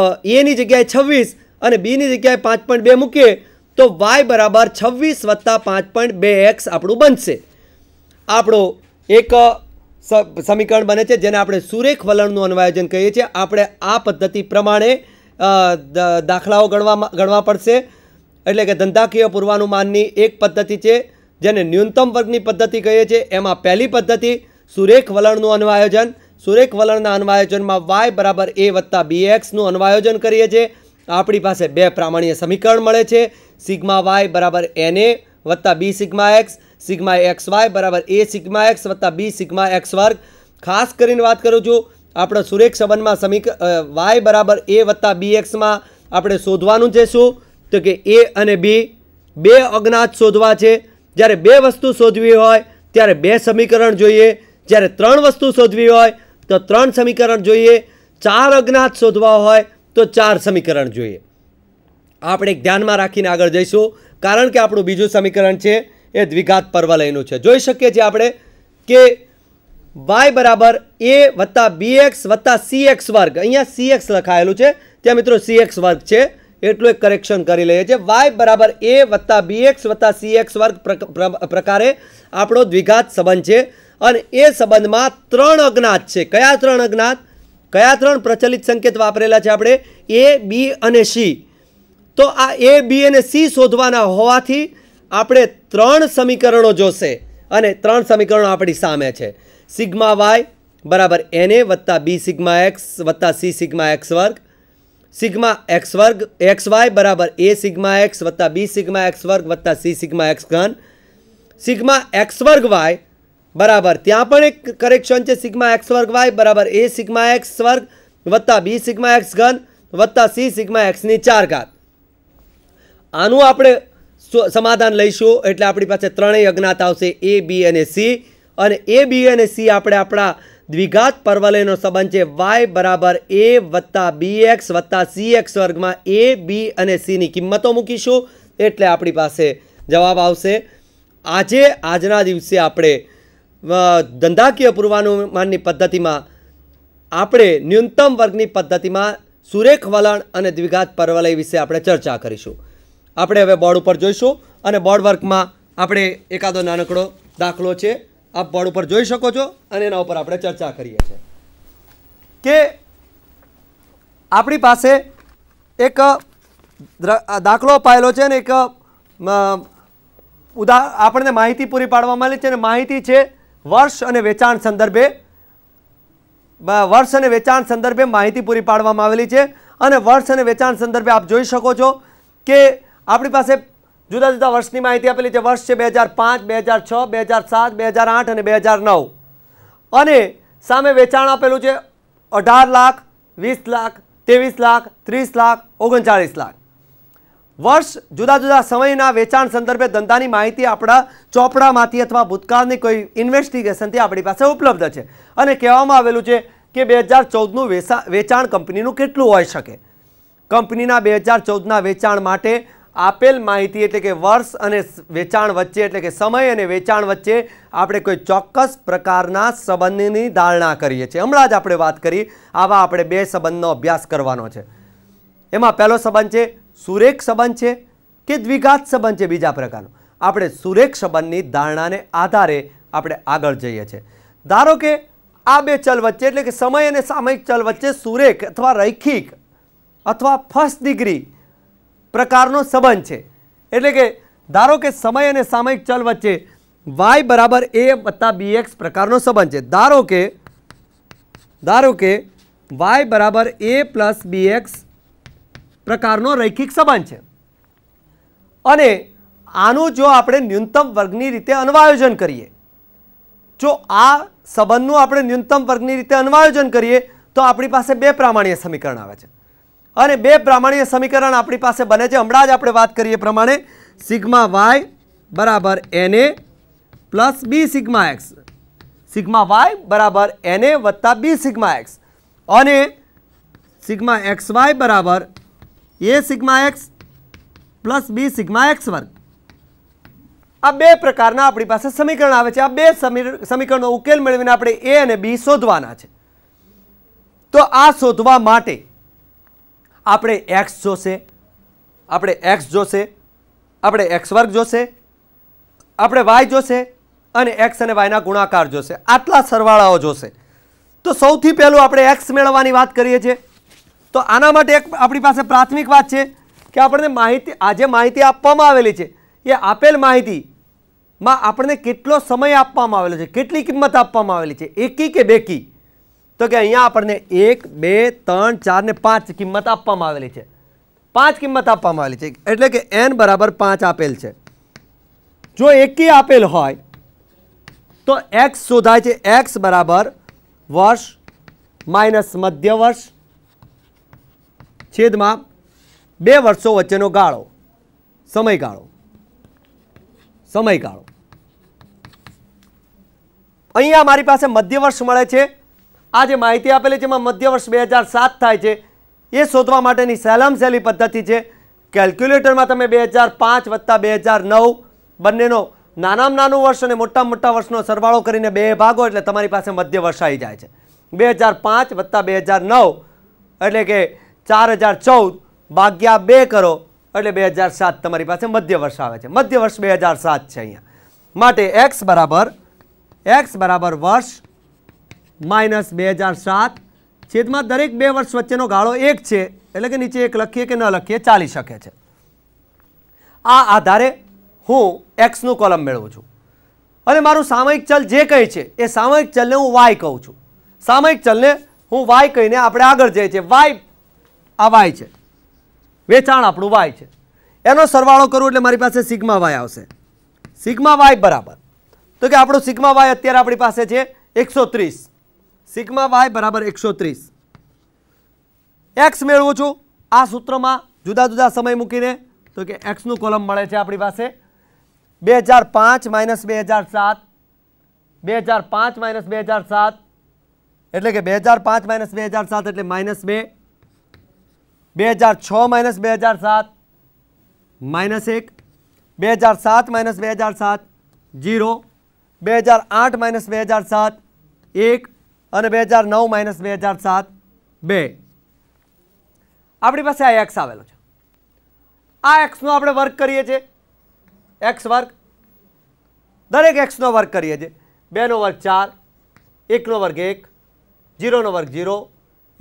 એની જગ્યાએ છવ્વીસ અને બીની જગ્યાએ પાંચ પોઈન્ટ બે મૂકીએ તો વાય બરાબર છવ્વીસ વત્તા પાંચ પોઈન્ટ બે એક્સ આપણું બનશે આપણો એક સમીકરણ બને છે જેને આપણે સુરેખ વલણનું અન્વાયોજન કહીએ છીએ આપણે આ પદ્ધતિ પ્રમાણે દાખલાઓ ગણવામાં ગણવા પડશે એટલે કે ધંધાકીય પૂર્વાનુમાનની એક પદ્ધતિ છે જેને ન્યૂનતમ વર્ગની પદ્ધતિ કહીએ છીએ એમાં પહેલી પદ્ધતિ સુરેખ વલણનું અન્વાયોજન સુરેખ વલણના અન્વાયોજનમાં વાય બરાબર એ વત્તા બીએક્સનું અન્વાયોજન કરીએ છીએ આપણી પાસે બે પ્રામાણ્ય સમીકરણ મળે છે સિગ્મા વાય બરાબર એન એ વત્તા B sigma X sigma X Y બરાબર એ સિગ્મા એક્સ વત્તા બી સિગ્મા એક્સ વર્ગ ખાસ કરીને વાત કરું છું આપણે સુરેખ સંબંધમાં સમીક વાય બરાબર એ વત્તા બી એક્સમાં આપણે શોધવાનું છે શું તો કે એ અને બી બે અજ્ઞાત શોધવા છે જ્યારે બે વસ્તુ શોધવી હોય ત્યારે બે સમીકરણ જોઈએ જ્યારે ત્રણ વસ્તુ શોધવી હોય તો ત્રણ સમીકરણ જોઈએ ચાર અજ્ઞાત શોધવા હોય તો ચાર સમીકરણ જોઈએ આપણે ધ્યાનમાં રાખીને આગળ જઈશું કારણ કે આપણું બીજું સમીકરણ છે એ દ્વિઘાત પર્વલયનું છે જોઈ શકીએ છીએ આપણે કે વાય બરાબર એ વત્તા બી એક્સ વત્તા સી એક્સ વર્ગ અહીંયા સી એક્સ લખાયેલું છે ત્યાં મિત્રો સી એક્સ વર્ગ છે એટલું એક કરેક્શન કરી લઈએ છીએ વાય બરાબર એ વત્તા બી એક્સ વત્તા સી એક્સ વર્ગ પ્રકારે આપણો દ્વિઘાત સંબંધ છે અને એ સંબંધમાં ત્રણ અજ્ઞાત છે કયા ત્રણ અજ્ઞાત કયા ત્રણ પ્રચલિત સંકેત વાપરેલા છે આપણે એ બી અને સી તો આ એ બી અને સી શોધવાના હોવાથી આપણે ત્રણ સમીકરણો જોશે અને ત્રણ સમીકરણો આપણી સામે છે સિગ્મા વાય બરાબર એને વત્તા બી સિગ્મા એક્સ વત્તા સી સિગ્મા એક્સ વર્ગ સિગ્મા એક્સ વર્ગ એક્સ વાય બરાબર એ સિગ્મા એક્સ વત્તા બી સિગ્મા એક્સ વર્ગ વત્તા સી સિગ્મા એક્સ ઘન સિગ્મા એક્સ વર્ગ વાય બરાબર ત્યાં પણ એક કરેક્શન છે સિગ્મા એક્સ વર્ગ વાય બરાબર એ સિગ્મા એક્સ વર્ગ વત્તા બી સિગ્મા એક્સ ઘન વત્તા સી સિગ્મા એક્સની ચાર ઘાત આનું આપણે સમાધાન લઈશું એટલે આપણી પાસે ત્રણેય અજ્ઞાત આવશે એ બી અને સી અને એ બી અને સી આપણે આપણા દ્વિઘાત પરવલયનો સંબંધ છે વાય બરાબર એ વત્તા બી એક્સ વત્તા સી એક્સ વર્ગમાં એ બી અને સીની કિંમતો મૂકીશું એટલે આપણી પાસે જવાબ આવશે આજે આજના દિવસે આપણે ધંધાકીય પૂર્વાનુમાનની પદ્ધતિમાં આપણે ન્યૂનતમ વર્ગની પદ્ધતિમાં સુરેખ વલણ અને દ્વિઘાત પરવલય વિશે આપણે ચર્ચા કરીશું આપણે હવે બોર્ડ ઉપર જોઈશું અને બોર્ડ વર્કમાં આપણે એકાદો નાનકડો દાખલો છે આપ બોર્ડ ઉપર જોઈ શકો છો અને એના ઉપર આપણે ચર્ચા કરીએ છીએ કે આપણી પાસે એક દાખલો અપાયેલો છે અને એક ઉદા આપણને માહિતી પૂરી પાડવામાં આવી છે અને માહિતી છે વર્ષ અને વેચાણ સંદર્ભે વર્ષ અને વેચાણ સંદર્ભે માહિતી પૂરી પાડવામાં આવેલી છે અને વર્ષ અને વેચાણ સંદર્ભે આપ જોઈ શકો છો કે આપણી પાસે જુદા જુદા વર્ષની માહિતી આપેલી છે વર્ષ છે બે હજાર પાંચ બે હજાર છ બે હજાર સાત બે હજાર આઠ અને બે હજાર નવ અને સામે વેચાણ આપેલું છે અઢાર લાખ વીસ લાખ ત્રેવીસ લાખ ત્રીસ લાખ ઓગણચાળીસ લાખ વર્ષ જુદા જુદા સમયના વેચાણ સંદર્ભે ધંધાની માહિતી આપણા ચોપડામાંથી અથવા ભૂતકાળની કોઈ ઇન્વેસ્ટિગેશનથી આપણી પાસે ઉપલબ્ધ છે અને કહેવામાં આવેલું છે કે બે હજાર ચૌદનું વેચાણ કંપનીનું કેટલું હોઈ શકે કંપનીના બે હજાર ચૌદના વેચાણ માટે આપેલ માહિતી એટલે કે વર્ષ અને વેચાણ વચ્ચે એટલે કે સમય અને વેચાણ વચ્ચે આપણે કોઈ ચોક્કસ પ્રકારના સંબંધની ધારણા કરીએ છીએ હમણાં જ આપણે વાત કરી આવા આપણે બે સંબંધનો અભ્યાસ કરવાનો છે એમાં પહેલો સંબંધ છે સુરેખ સંબંધ છે કે દ્વિઘાત સંબંધ છે બીજા પ્રકારનો આપણે સુરેખ સંબંધની ધારણાને આધારે આપણે આગળ જઈએ છીએ ધારો કે આ બે ચલ વચ્ચે એટલે કે સમય અને સામયિક ચલ વચ્ચે સુરેખ અથવા રૈખિક અથવા ફર્સ્ટ ડિગ્રી પ્રકારનો સંબંધ છે એટલે કે ધારો કે સમય અને સામયિક ચલ વચ્ચે વાય બરાબર એ વત્તા બીએક્સ પ્રકારનો સંબંધ છે ધારો કે ધારો કે વાય બરાબર એ પ્લસ બીએક્સ પ્રકારનો રૈખિક સંબંધ છે અને આનું જો આપણે ન્યૂનતમ વર્ગની રીતે અન્વાયોજન કરીએ જો આ સંબંધનું આપણે ન્યૂનતમ વર્ગની રીતે અન્વાયોજન કરીએ તો આપણી પાસે બે પ્રામાણ્ય સમીકરણ આવે છે અને બે પ્રામાણ્ય સમીકરણ આપણી પાસે બને છે હમણાં જ આપણે વાત કરીએ પ્રમાણે સિગ્મા વાય બરાબર N A plus B sigma X sigma Y બરાબર એન એ વત્તા બી સિગ્મા એક્સ અને સિગ્મા એક્સ વાય બરાબર A sigma X plus B sigma X વર્ગ આ બે પ્રકારના આપણી પાસે સમીકરણ આવે છે આ બે સમીકરણનો ઉકેલ મેળવીને આપણે એ અને બી શોધવાના છે તો આ શોધવા માટે આપણે એક્સ જોશે આપણે એક્સ જોશે આપણે એક્સ વર્ગ જોશે આપણે વાય જોશે અને એક્સ અને વાયના ગુણાકાર જોશે આટલા સરવાળાઓ જોશે તો સૌથી પહેલું આપણે એક્સ મેળવવાની વાત કરીએ છીએ તો આના માટે એક આપણી પાસે પ્રાથમિક વાત છે કે આપણને માહિતી આજે માહિતી આપવામાં આવેલી છે એ આપેલ માહિતીમાં આપણને કેટલો સમય આપવામાં આવેલો છે કેટલી કિંમત આપવામાં આવેલી છે એકી કે બેકી તો કે અહીંયા આપણને એક બે ત્રણ ચાર ને પાંચ કિંમત આપવામાં આવેલી છે પાંચ કિંમત આપવામાં આવેલી છે એટલે કે એન બરાબર પાંચ આપેલ છે જો એકી આપેલ હોય તો એક્સ શોધાય છે એક્સ બરાબર વર્ષ માઇનસ મધ્ય વર્ષ છેદમાં બે વર્ષો વચ્ચેનો ગાળો સમયગાળો સમયગાળો અહીંયા મારી પાસે મધ્ય વર્ષ મળે છે આ જે માહિતી આપેલી છે એમાં વર્ષ બે હજાર સાત થાય છે એ શોધવા માટેની સહેલામ સહેલી પદ્ધતિ છે કેલ્ક્યુલેટરમાં તમે બે હજાર પાંચ વત્તા બે હજાર નવ બંનેનો નાનામાં નાનું વર્ષ અને મોટા મોટા વર્ષનો સરવાળો કરીને બે ભાગો એટલે તમારી પાસે મધ્ય વર્ષ આવી જાય છે બે હજાર પાંચ વત્તા બે હજાર નવ એટલે કે ચાર હજાર ચૌદ ભાગ્યા બે કરો એટલે બે હજાર સાત તમારી પાસે મધ્ય વર્ષ આવે છે મધ્ય વર્ષ બે હજાર સાત છે અહીંયા માટે એક્સ બરાબર એક્સ બરાબર વર્ષ માઇનસ બે હજાર સાત છેદમાં દરેક બે વર્ષ વચ્ચેનો ગાળો એક છે એટલે કે નીચે એક લખીએ કે ન લખીએ ચાલી શકે છે આ આધારે હું એક્સનું કોલમ મેળવું છું અને મારું સામયિક ચલ જે કહે છે એ સામયિક ચલને હું વાય કહું છું સામયિક ચલને હું વાય કહીને આપણે આગળ જઈએ છીએ વાય આ વાય છે વેચાણ આપણું વાય છે એનો સરવાળો કરું એટલે મારી પાસે સિગ્મા વાય આવશે સિગ્મા વાય બરાબર તો કે આપણો સિગ્મા વાય અત્યારે આપણી પાસે છે એકસો ત્રીસ સિગ્મા વાય બરાબર એકસો ત્રીસ એક્સ મેળવું છું આ સૂત્રમાં જુદા જુદા સમય મૂકીને તો કે એક્સનું કોલમ મળે છે આપણી પાસે બે હજાર પાંચ માઇનસ બે હજાર સાત બે હજાર પાંચ માઇનસ બે હજાર સાત એટલે કે બે હજાર પાંચ માઇનસ બે હજાર સાત એટલે માઇનસ બે બે હજાર છ માઇનસ બે હજાર સાત માઇનસ એક બે હજાર સાત માઇનસ બે હજાર સાત જીરો બે હજાર આઠ માઇનસ બે હજાર સાત એક અને બે હજાર નવ માઇનસ બે હજાર સાત બે આપણી પાસે આ એક્સ આવેલો છે આ એક્સનો આપણે વર્ક કરીએ છીએ એક્સ વર્ક દરેક એક્સનો વર્ક કરીએ છીએ બેનો વર્ગ ચાર એકનો વર્ગ એક જીરોનો વર્ગ જીરો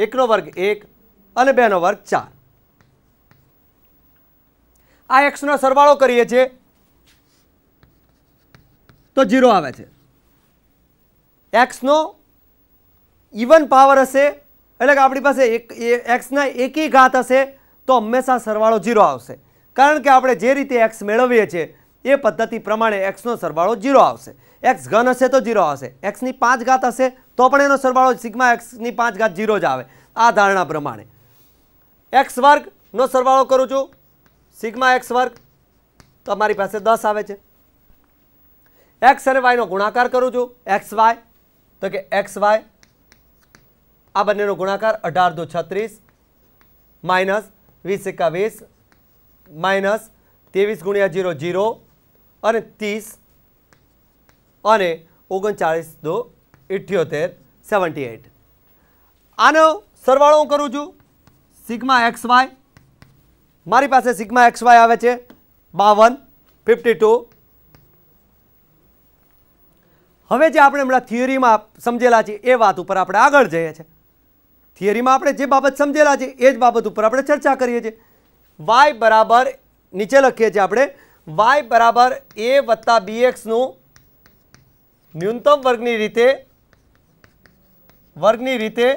એકનો વર્ગ એક અને બેનો વર્ગ ચાર આ એક્સનો સરવાળો કરીએ છીએ તો જીરો આવે છે એક્સનો ઇવન પાવર હશે એટલે કે આપણી પાસે એક એક્સના એકી ઘાત હશે તો હંમેશા સરવાળો જીરો આવશે કારણ કે આપણે જે રીતે એક્સ મેળવીએ છીએ એ પદ્ધતિ પ્રમાણે એક્સનો સરવાળો જીરો આવશે એક્સ ઘન હશે તો જીરો આવશે એક્સની પાંચ ઘાત હશે તો પણ એનો સરવાળો સિગ્મા એક્સની પાંચ ઘાત જીરો જ આવે આ ધારણા પ્રમાણે એક્સ વર્ગનો સરવાળો કરું છું સિગ્મા એક્સ વર્ગ તો મારી પાસે દસ આવે છે એક્સ અને વાયનો ગુણાકાર કરું છું એક્સ વાય તો કે એક્સ વાય આ બંનેનો ગુણાકાર અઢાર દો છત્રીસ માઇનસ વીસ એકા વીસ માઇનસ ત્રેવીસ ગુણ્યા જીરો જીરો અને ત્રીસ અને ઓગણચાળીસ દો ઇઠ્યોતેર સેવન્ટી એટ આનો સરવાળો હું કરું છું સિગ્મા એક્સ વાય મારી પાસે સિગ્મા એક્સ વાય આવે છે બાવન ફિફ્ટી ટુ હવે જે આપણે હમણાં થિયરીમાં સમજેલા છે એ વાત ઉપર આપણે આગળ જઈએ છીએ થિયરીમાં આપણે જે બાબત સમજેલા છે એ જ બાબત ઉપર આપણે ચર્ચા કરીએ છીએ વાય બરાબર નીચે લખીએ છીએ આપણે વાય બરાબર એ વત્તા બી એક્સનું ન્યૂનતમ વર્ગની રીતે વર્ગની રીતે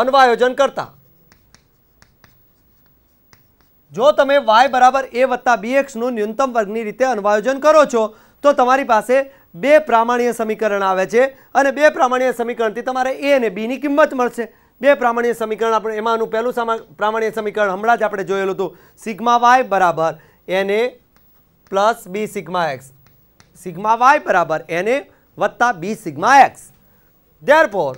અન્વાયોજન કરતા જો તમે વાય બરાબર એ વત્તા બી એક્સનું ન્યૂનતમ વર્ગની રીતે અન્વાયોજન કરો છો તો તમારી પાસે બે પ્રામાણ્ય સમીકરણ આવે છે અને બે પ્રામાણ્ય સમીકરણથી તમારે એ અને બીની કિંમત મળશે બે પ્રામાણ્ય સમીકરણ આપણે એમાંનું પહેલું પ્રામાણ્ય સમીકરણ હમણાં જ આપણે જોયેલું હતું સિગ્મા વાય બરાબર N A plus B sigma X sigma Y બરાબર એને વત્તા બી સિગ્મા એક્સ ધેરફોર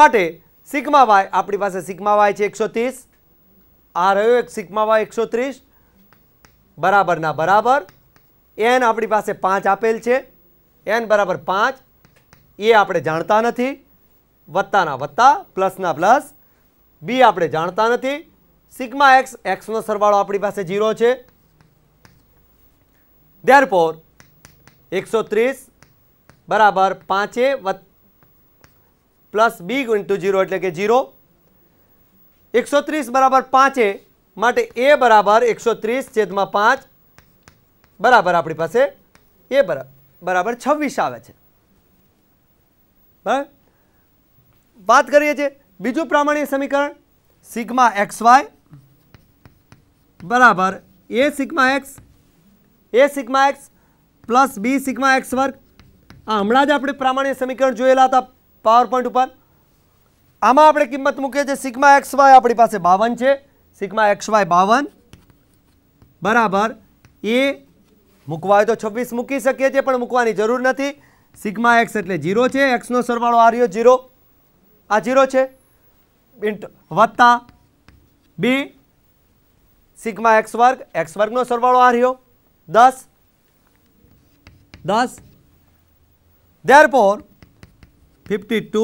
માટે સિગ્મા વાય આપણી પાસે સિગ્મા વાય છે એકસો ત્રીસ આ રહ્યો એક સિગ્મા વાય એકસો ત્રીસ બરાબરના બરાબર એન આપણી પાસે પાંચ આપેલ છે એન બરાબર પાંચ એ આપણે જાણતા નથી વત્તાના વત્તા પ્લસના પ્લસ બી આપણે જાણતા નથી સિગ્મા એક્સ એક્સનો સરવાળો આપણી પાસે ઝીરો છે ધ્યારપોર એકસો ત્રીસ બરાબર પાંચે વત્તા પ્લસ બી ઇન્ટુ જીરો એટલે કે જીરો એકસો ત્રીસ બરાબર પાંચે માટે એ બરાબર એકસો ત્રીસ છેદમાં પાંચ બરાબર આપણી પાસે એ બરાબર બરાબર છવ્વીસ આવે છે બરાબર વાત કરીએ છીએ બીજું પ્રામાણિક સમીકરણ સિગ્મા એક્સ વાય બરાબર A sigma X A sigma X plus B sigma X વર્ગ આ હમણાં જ આપણે પ્રામાણિક સમીકરણ જોયેલા હતા પાવર પોઈન્ટ ઉપર આમાં આપણે કિંમત મૂકીએ છીએ સિગ્મા એક્સ વાય આપણી પાસે બાવન છે સિગ્મા એક્સ વાય બાવન બરાબર એ મૂકવા હોય તો છવ્વીસ મૂકી શકીએ છીએ પણ મૂકવાની જરૂર નથી સિગ્મા એક્સ એટલે જીરો છે એક્સનો સરવાળો આ રહ્યો જીરો આ જીરો છે વત્તા બી સિગ્મા એક્સ વર્ગ એક્સ વર્ગનો સરવાળો આ રહ્યો દસ દસ દેર ફિફ્ટી ટુ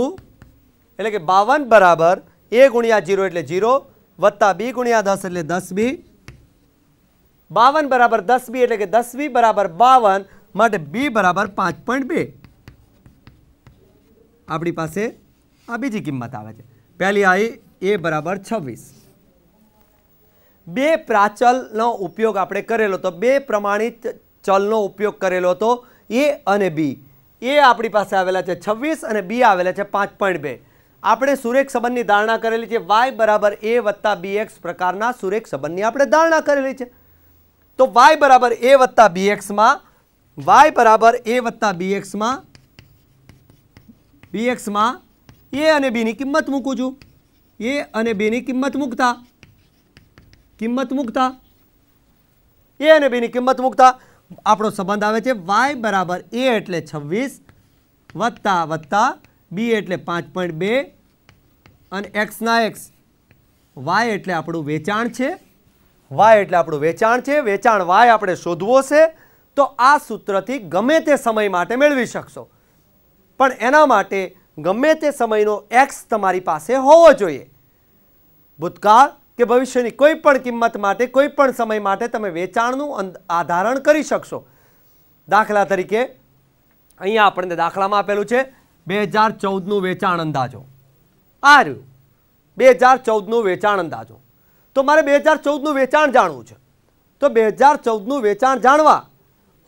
એટલે કે બાવન બરાબર એ ગુણ્યા જીરો એટલે જીરો વત્તા બી ગુણ્યા દસ એટલે દસ બી બાવન બરાબર દસ બી એટલે કે દસ બી બરાબર બાવન માટે બી બરાબર પાંચ પોઈન્ટ બે આપણી પાસે આ બીજી કિંમત આવે છે પહેલી આવી એ બરાબર છવ્વીસ બે પ્રાચલનો ઉપયોગ આપણે કરેલો હતો બે પ્રમાણિત ચલનો ઉપયોગ કરેલો હતો એ અને બી એ આપણી પાસે આવેલા છે છવ્વીસ અને બી આવેલા છે પાંચ પોઈન્ટ બે આપણે સુરેખ સંબંધની ધારણા કરેલી છે વાય બરાબર એ વત્તા બી એક્સ પ્રકારના સુરેખ સંબંધની આપણે ધારણા કરેલી છે તો વાય બરાબર એ વત્તા બી એક્સમાં વાય બરાબર એ વત્તા બી એક્સમાં બી એક્સમાં એ અને બીની કિંમત મૂકું છું એ અને બીની કિંમત મૂકતા કિંમત મૂકતા એ અને બીની કિંમત મૂકતા આપણો સંબંધ આવે છે વાય બરાબર એ એટલે છવ્વીસ વત્તા વત્તા બી એટલે પાંચ પોઈન્ટ બે અને એક્સના એક્સ વાય એટલે આપણું વેચાણ છે વાય એટલે આપણું વેચાણ છે વેચાણ વાય આપણે શોધવો છે તો આ સૂત્રથી ગમે તે સમય માટે મેળવી શકશો પણ એના માટે ગમે તે સમયનો એક્સ તમારી પાસે હોવો જોઈએ ભૂતકાળ કે ભવિષ્યની કોઈ પણ કિંમત માટે કોઈ પણ સમય માટે તમે વેચાણનું આધારણ કરી શકશો દાખલા તરીકે અહીંયા આપણને દાખલામાં આપેલું છે બે હજાર ચૌદનું વેચાણ અંદાજો આ રહ્યું બે હજાર ચૌદનું વેચાણ અંદાજો તો મારે બે હજાર ચૌદનું વેચાણ જાણવું છે તો બે હજાર ચૌદનું વેચાણ જાણવા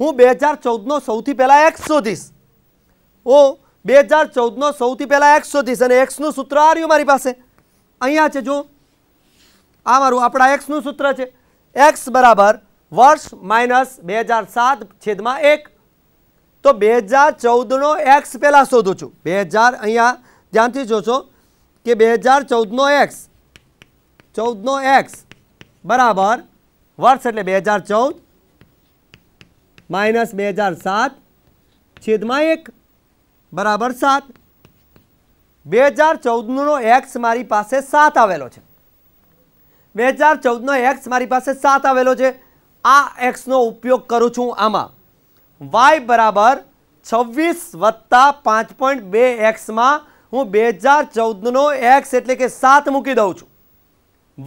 હું બે હજાર ચૌદનો સૌથી પહેલાં એક્સ શોધીશ હું બે હજાર ચૌદનો સૌથી પહેલાં એક્સ શોધીશ અને એક્સનું સૂત્ર આ રહ્યું મારી પાસે અહીંયા છે જો આ મારું આપણા એક્સનું સૂત્ર છે એક્સ બરાબર વર્ષ માઇનસ બે હજાર સાત છેદમાં એક તો બે હજાર ચૌદનો એક્સ પહેલાં શોધું છું બે હજાર અહીંયા ધ્યાનથી જોશો કે બે હજાર ચૌદનો એક્સ ચૌદનો એક્સ બરાબર વર્ષ એટલે બે હજાર ચૌદ માઇનસ બે હજાર સાત છેદમાં એક બરાબર સાત બે હજાર ચૌદનો એક્સ મારી પાસે સાત આવેલો છે બે હજાર ચૌદનો એક્સ મારી પાસે સાત આવેલો છે આ એક્સનો ઉપયોગ કરું છું આમાં વાય બરાબર છવ્વીસ વત્તા પાંચ પોઈન્ટ બે એક્સમાં હું બે હજાર ચૌદનો એક્સ એટલે કે સાત મૂકી દઉં છું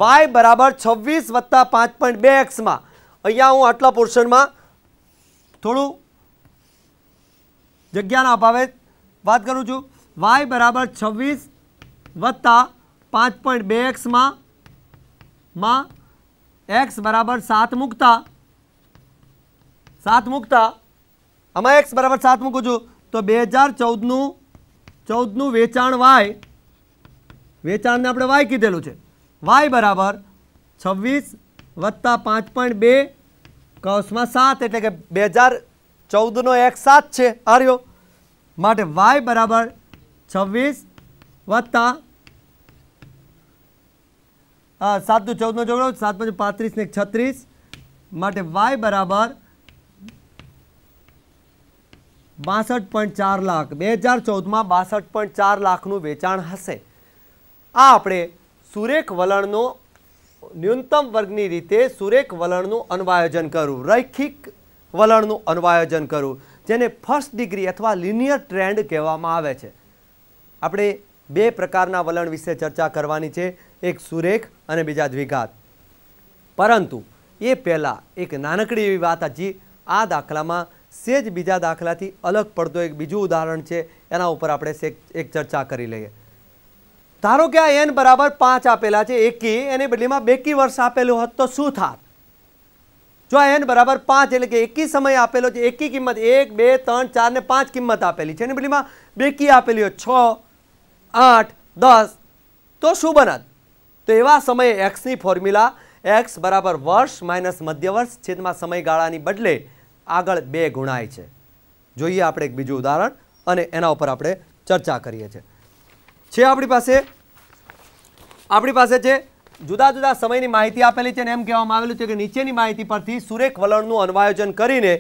વાય બરાબર છવ્વીસ વત્તા પાંચ પોઈન્ટ બે એક્સમાં અહીંયા હું આટલા પોર્શનમાં થોડું જગ્યાના અભાવે વાત કરું છું વાય બરાબર છવ્વીસ વત્તા પાંચ પોઈન્ટ બે એક્સમાં માં એક્સ બરાબર સાત મૂકતા સાત મૂકતા આમાં એક્સ બરાબર સાત મૂકું છું તો બે હજાર ચૌદનું ચૌદનું વેચાણ વાય વેચાણને આપણે વાય કીધેલું છે વાય બરાબર છવ્વીસ વત્તા પાંચ પોઈન્ટ બે કૌશમાં સાત એટલે કે બે હજાર ચૌદનો એક્સ સાત છે આર્યો માટે વાય બરાબર છવ્વીસ વત્તા સાત દુ ચૌદનો ઝઘડો સાત પાંચ પાંત્રીસ ને છત્રીસ માટે વાય બરાબર બાસઠ પોઈન્ટ ચાર લાખ બે હજાર ચૌદમાં બાસઠ પોઈન્ટ ચાર લાખનું વેચાણ હશે આ આપણે સુરેખ વલણનો ન્યૂનતમ વર્ગની રીતે સુરેખ વલણનું અનવાયોજન કરવું રૈખિક વલણનું અનવાયોજન કરવું જેને ફર્સ્ટ ડિગ્રી અથવા લિનિયર ટ્રેન્ડ કહેવામાં આવે છે આપણે બે પ્રકારના વલણ વિશે ચર્ચા કરવાની છે એક સુરેખ અને બીજા દ્વિઘાત પરંતુ એ પહેલાં એક નાનકડી એવી વાત હજી આ દાખલામાં સેજ બીજા દાખલાથી અલગ પડતો એક બીજું ઉદાહરણ છે એના ઉપર આપણે એક ચર્ચા કરી લઈએ ધારો કે આ એન બરાબર પાંચ આપેલા છે એકી એની બદલીમાં બેકી વર્ષ આપેલું હોત તો શું થાત જો આ એન બરાબર પાંચ એટલે કે એકી સમય આપેલો છે એકી કિંમત એક બે ત્રણ ચારને પાંચ કિંમત આપેલી છે એની બદલીમાં બેકી આપેલી હોય છ આઠ દસ તો શું બનત તો એવા સમયે એક્સની ફોર્મ્યુલા એક્સ બરાબર વર્ષ માઇનસ મધ્યવર્ષ છેદમાં સમયગાળાની બદલે આગળ બે ગુણાય છે જોઈએ આપણે એક બીજું ઉદાહરણ અને એના ઉપર આપણે ચર્ચા કરીએ છીએ છે આપણી પાસે આપણી પાસે છે જુદા જુદા સમયની માહિતી આપેલી છે ને એમ કહેવામાં આવેલું છે કે નીચેની માહિતી પરથી સુરેખ વલણનું અનવાયોજન કરીને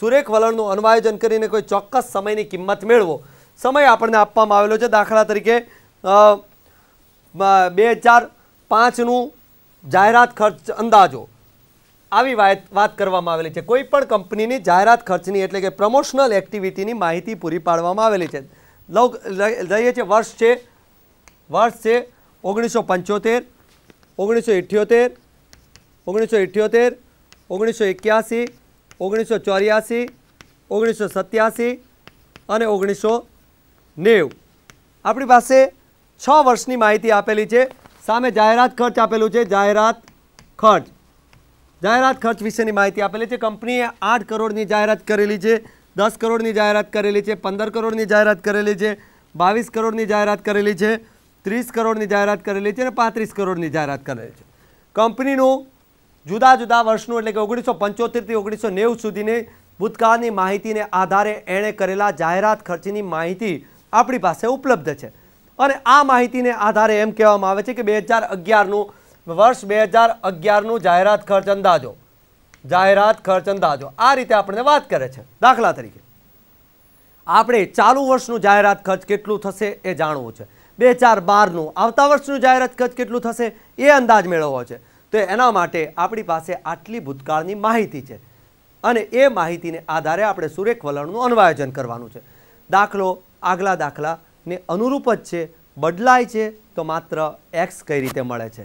સુરેખ વલણનું અનવાયોજન કરીને કોઈ ચોક્કસ સમયની કિંમત મેળવો સમય આપણને આપવામાં આવેલો છે દાખલા તરીકે બે ચાર પાંચનું જાહેરાત ખર્ચ અંદાજો આવી વાત કરવામાં આવેલી છે કોઈપણ કંપનીની જાહેરાત ખર્ચની એટલે કે પ્રમોશનલ એક્ટિવિટીની માહિતી પૂરી પાડવામાં આવેલી છે લઈએ છીએ વર્ષ છે વર્ષ છે ઓગણીસો પંચોતેર ઓગણીસો ઇઠ્યોતેર ઓગણીસો ઇઠ્યોતેર ઓગણીસો એક્યાસી ઓગણીસો ચોર્યાસી ઓગણીસો સત્યાસી અને ઓગણીસો નેવ આપણી પાસે છ વર્ષની માહિતી આપેલી છે સામે જાહેરાત ખર્ચ આપેલું છે જાહેરાત ખર્ચ જાહેરાત ખર્ચ વિશેની માહિતી આપેલી છે કંપનીએ આઠ કરોડની જાહેરાત કરેલી છે દસ કરોડની જાહેરાત કરેલી છે પંદર કરોડની જાહેરાત કરેલી છે બાવીસ કરોડની જાહેરાત કરેલી છે ત્રીસ કરોડની જાહેરાત કરેલી છે અને પાંત્રીસ કરોડની જાહેરાત કરેલી છે કંપનીનું જુદા જુદા વર્ષનું એટલે કે ઓગણીસો પંચોતેરથી ઓગણીસો નેવું સુધીની ભૂતકાળની માહિતીને આધારે એણે કરેલા જાહેરાત ખર્ચની માહિતી આપણી પાસે ઉપલબ્ધ છે અને આ માહિતીને આધારે એમ કહેવામાં આવે છે કે બે હજાર અગિયારનું વર્ષ બે હજાર અગિયારનું જાહેરાત ખર્ચ અંદાજો જાહેરાત ખર્ચ અંદાજો આ રીતે આપણને વાત કરે છે દાખલા તરીકે આપણે ચાલુ વર્ષનું જાહેરાત ખર્ચ કેટલું થશે એ જાણવું છે બે હજાર બારનું આવતા વર્ષનું જાહેરાત ખર્ચ કેટલું થશે એ અંદાજ મેળવવો છે તો એના માટે આપણી પાસે આટલી ભૂતકાળની માહિતી છે અને એ માહિતીને આધારે આપણે સુરેખ વલણનું અન્વાયોજન કરવાનું છે દાખલો આગલા દાખલાને અનુરૂપ જ છે બદલાય છે તો માત્ર એક્સ કઈ રીતે મળે છે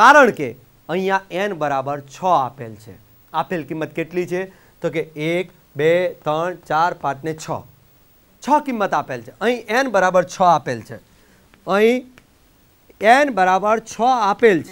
કારણ કે અહીંયા એન બરાબર છ આપેલ છે આપેલ કિંમત કેટલી છે તો કે એક બે ત્રણ ચાર પાંચ ને છ છ કિંમત આપેલ છે અહીં એન બરાબર છ આપેલ છે અહીં એન બરાબર છ આપેલ છે